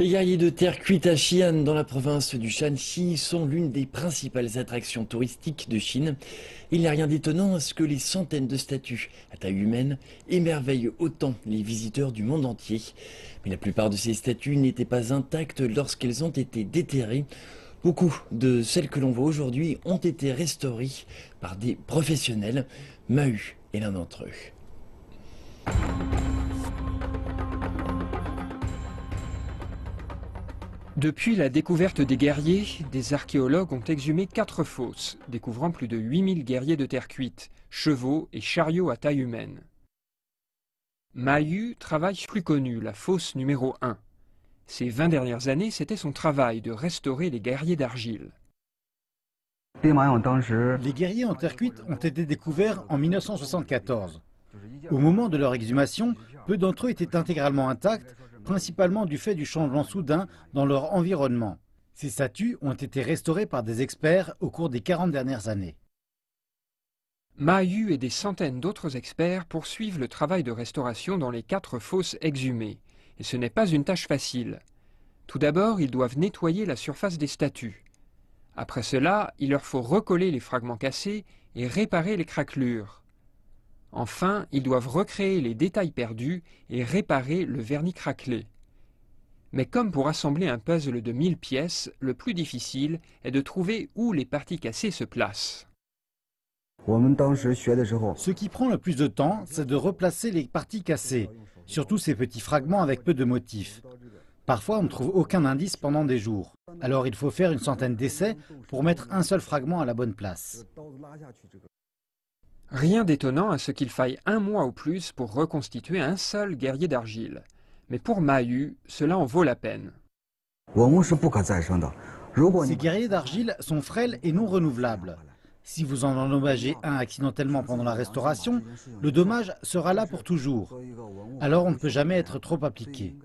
Les guerriers de terre cuites à Xi'an dans la province du Shanxi sont l'une des principales attractions touristiques de Chine. Il n'y a rien d'étonnant à ce que les centaines de statues à taille humaine émerveillent autant les visiteurs du monde entier. Mais la plupart de ces statues n'étaient pas intactes lorsqu'elles ont été déterrées. Beaucoup de celles que l'on voit aujourd'hui ont été restaurées par des professionnels. Mahu est l'un d'entre eux. Depuis la découverte des guerriers, des archéologues ont exhumé quatre fosses, découvrant plus de 8000 guerriers de terre cuite, chevaux et chariots à taille humaine. Mahu travaille plus connu, la fosse numéro 1. Ces 20 dernières années, c'était son travail de restaurer les guerriers d'argile. Les guerriers en terre cuite ont été découverts en 1974. Au moment de leur exhumation, peu d'entre eux étaient intégralement intacts principalement du fait du changement soudain dans leur environnement. Ces statues ont été restaurées par des experts au cours des 40 dernières années. Mahu et des centaines d'autres experts poursuivent le travail de restauration dans les quatre fosses exhumées. Et ce n'est pas une tâche facile. Tout d'abord, ils doivent nettoyer la surface des statues. Après cela, il leur faut recoller les fragments cassés et réparer les craquelures. Enfin, ils doivent recréer les détails perdus et réparer le vernis craquelé. Mais comme pour assembler un puzzle de 1000 pièces, le plus difficile est de trouver où les parties cassées se placent. Ce qui prend le plus de temps, c'est de replacer les parties cassées, surtout ces petits fragments avec peu de motifs. Parfois, on ne trouve aucun indice pendant des jours. Alors il faut faire une centaine d'essais pour mettre un seul fragment à la bonne place. Rien d'étonnant à ce qu'il faille un mois ou plus pour reconstituer un seul guerrier d'argile. Mais pour Mahu, cela en vaut la peine. Ces guerriers d'argile sont frêles et non renouvelables. Si vous en endommagez un accidentellement pendant la restauration, le dommage sera là pour toujours. Alors on ne peut jamais être trop appliqué.